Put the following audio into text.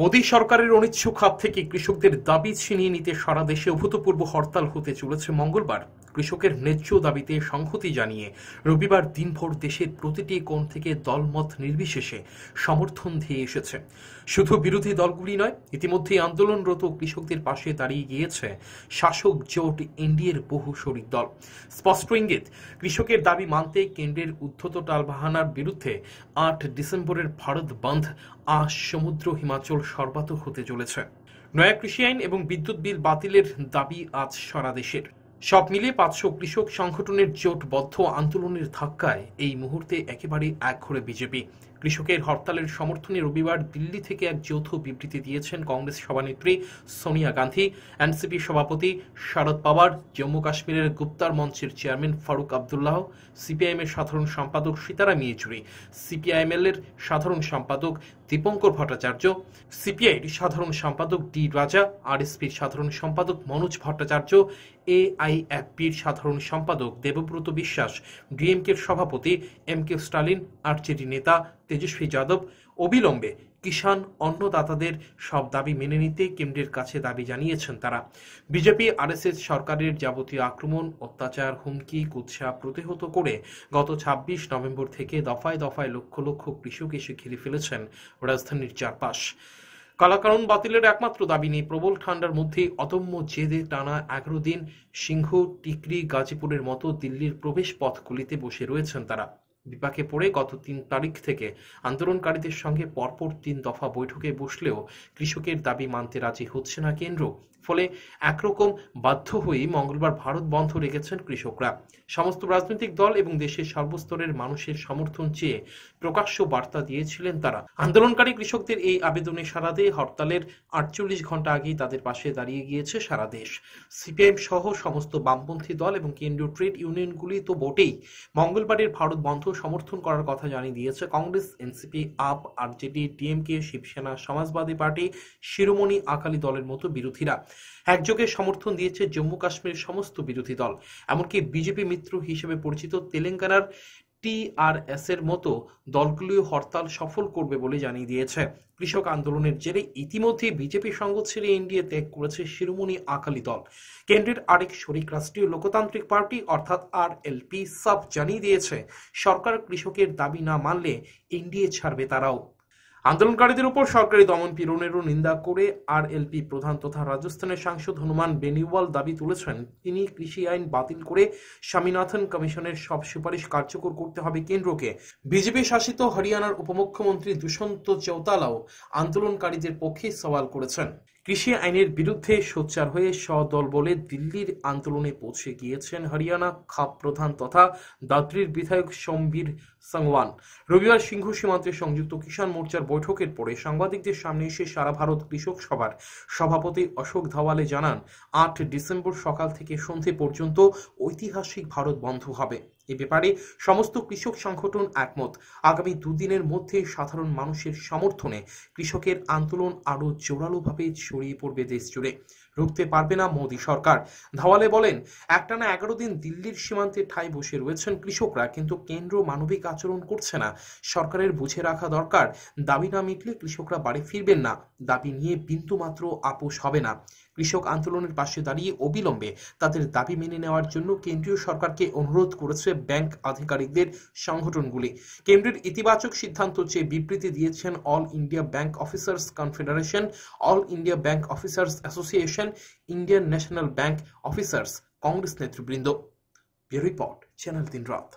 মোদী সরকারের অনিচ্ছুক হাত থেকে কৃষকদের দাবি ছিনিয়ে নিতে সারা দেশে অভূতপূর্ব হরতাল হতে চলেছে মঙ্গলবার কৃষকের ন্যায্য দাবিতে সংহতি জানিয়ে রবিবার দিনভর দেশের প্রতিটি কোণ থেকে দলমত নির্বিশেষে সমর্থন দিয়ে এসেছে শুধু বিরোধী দলগুলি নয় ইতিমধ্যে আন্দোলনরত কৃষকদের পাশে দাঁড়িয়ে গিয়েছে শাসক জোট এনডিএর বহু শরিক দল স্পষ্ট ইঙ্গিত কৃষকের দাবি মানতে কেন্দ্রের উদ্ধত টালবাহানার বিরুদ্ধে আট ডিসেম্বরের ভারত বন্ধ আজ সমুদ্র হিমাচল সর্বাতক হতে চলেছে নয়া কৃষি আইন এবং বিদ্যুৎ বিল বাতিলের দাবি আজ সারা দেশের সব মিলিয়ে পাঁচশো কৃষক সংগঠনের জোটবদ্ধ আন্দোলনের ধাক্কায় এই মুহূর্তে একেবারে ঘরে বিজেপি কৃষকের হরতালের সমর্থনে রবিবার দিল্লি থেকে এক যৌথ বিবৃতি দিয়েছেন কংগ্রেস সভানেত্রী সোনিয়া গান্ধী এনসিপি সভাপতি শারদ পাওয়ার জম্মু কাশ্মীরের গুপ্তার মঞ্চের চেয়ারম্যান ফারুক আবদুল্লাহ সিপিআইএমের সাধারণ সম্পাদক সীতারাম ইয়েচুরি সিপিআইএমএল এর সাধারণ সম্পাদক দীপঙ্কর ভট্টাচার্য এর সাধারণ সম্পাদক ডি রাজা আরএসপির সাধারণ সম্পাদক মনোজ ভট্টাচার্য এআইএফপির সাধারণ সম্পাদক দেবব্রত বিশ্বাস ডিএমকের সভাপতি এম কে স্টালিন আরজেডি নেতা তেজস্বী যাদব অবিলম্বে কিষাণ অন্নদাতাদের সব দাবি মেনে নিতে কেন্দ্রের কাছে দাবি জানিয়েছেন তারা বিজেপি আরএসএস সরকারের যাবতীয় আক্রমণ অত্যাচার হুমকি কুৎসা প্রতিহত করে গত ২৬ নভেম্বর থেকে দফায় দফায় লক্ষ লক্ষ কৃষক এসে ঘিরে ফেলেছেন রাজধানীর চারপাশ কালাকানুন বাতিলের একমাত্র দাবি নেই প্রবল ঠান্ডার মধ্যে অদম্য জেদে টানা এগারো দিন সিংহ টিকরি গাজীপুরের মতো দিল্লির প্রবেশ পথগুলিতে বসে রয়েছেন তারা বিপাকে পড়ে গত তিন তারিখ থেকে আন্দোলনকারীদের সঙ্গে পরপর তিন দফা বৈঠকে বসলেও কৃষকের দাবি মানতে রাজি হচ্ছে না কেন্দ্র ফলে একরকম বাধ্য হয়েই মঙ্গলবার ভারত বন্ধ রেখেছেন কৃষকরা সমস্ত রাজনৈতিক দল এবং দেশের সর্বস্তরের মানুষের সমর্থন চেয়ে প্রকাশ্য বার্তা দিয়েছিলেন তারা আন্দোলনকারী কৃষকদের এই আবেদনে সারা দেয় হরতালের আটচল্লিশ ঘন্টা আগেই তাদের পাশে দাঁড়িয়ে গিয়েছে সারা দেশ সিপিএম সহ সমস্ত বামপন্থী দল এবং কেন্দ্রীয় ট্রেড ইউনিয়নগুলি তো বটেই মঙ্গলবারের ভারত বন্ধ সমর্থন করার কথা জানিয়ে দিয়েছে Congress NCP AAP RJD DMK Shiv Sena Samajwadi party Shiromani Akali দলের মতো বিরোধীরা একযোগে সমর্থন দিয়েছে জম্মু কাশ্মীরের সমস্ত বিরোধী দল এমনকি বিজেপি মিত্র হিসেবে পরিচিত তেলেঙ্গানার টিআরএসের মতো দলগুলিও হরতাল সফল করবে বলে জানিয়ে দিয়েছে কৃষক আন্দোলনের জেরে ইতিমধ্যে বিজেপি সঙ্গ ছেড়ে এনডিএ ত্যাগ করেছে শিরোমণি আকালি দল কেন্দ্রের আরেক শরিক রাষ্ট্রীয় লোকতান্ত্রিক পার্টি অর্থাৎ আর এলপি সাফ জানিয়ে দিয়েছে সরকার কৃষকের দাবি না মানলে এনডিএ ছাড়বে তারাও আন্দোলনকারীদের উপর সরকারি দমন পীড়নেরও নিন্দা করে আর এলপি প্রধান তথা রাজস্থানের সাংসদ হনুমান বেনিওয়াল দাবি তুলেছেন তিনি কৃষি আইন বাতিল করে স্বামীনাথন কমিশনের সব সুপারিশ কার্যকর করতে হবে কেন্দ্রকে বিজেপি শাসিত হরিয়ানার উপমুখ্যমন্ত্রী দুষন্ত চৌতালাও আন্দোলনকারীদের পক্ষে সওয়াল করেছেন কৃষি আইনের বিরুদ্ধে সোচ্চার হয়ে সদল বলে দিল্লির আন্দোলনে পৌঁছে গিয়েছেন হরিয়ানা খাপ প্রধান তথা দাদ্রির বিধায়ক সম্বীর সাংওয়ান রবিবার সিংহ সীমান্তে সংযুক্ত কিষাণ মোর্চার বৈঠকের পরে সাংবাদিকদের সামনে এসে সারা ভারত কৃষক সভার সভাপতি অশোক ধাওয়ালে জানান আট ডিসেম্বর সকাল থেকে সন্ধে পর্যন্ত ঐতিহাসিক ভারত বন্ধ হবে এ ব্যাপারে সমস্ত কৃষক সংগঠন একমত আগামী দুদিনের মধ্যে সাধারণ মানুষের সমর্থনে কৃষকের আন্দোলন আরও জোরালোভাবে ছড়িয়ে পড়বে দেশ জুড়ে রুখতে পারবে না মোদী সরকার ধাওয়ালে বলেন একটানা এগারো দিন দিল্লির সীমান্তে ঠাই বসে রয়েছেন কৃষকরা কিন্তু কেন্দ্র মানবিক আচরণ করছে না সরকারের বুঝে রাখা দরকার দাবি না মিটলে কৃষকরা বাড়ি ফিরবেন না দাবি নিয়ে বিন্দুমাত্র আপোষ হবে না কৃষক আন্দোলনের পাশে দাঁড়িয়ে অবিলম্বে তাদের দাবি মেনে নেওয়ার জন্য কেন্দ্রীয় সরকারকে অনুরোধ করেছে ব্যাংক আধিকারিকদের সংগঠনগুলি কেন্দ্রের ইতিবাচক সিদ্ধান্ত চেয়ে বিবৃতি দিয়েছেন all India bank officers confederation all India bank officers association Indian national bank officers congress নেতৃবৃন্দ রিপোর্ট চ্যানেল দিন রাত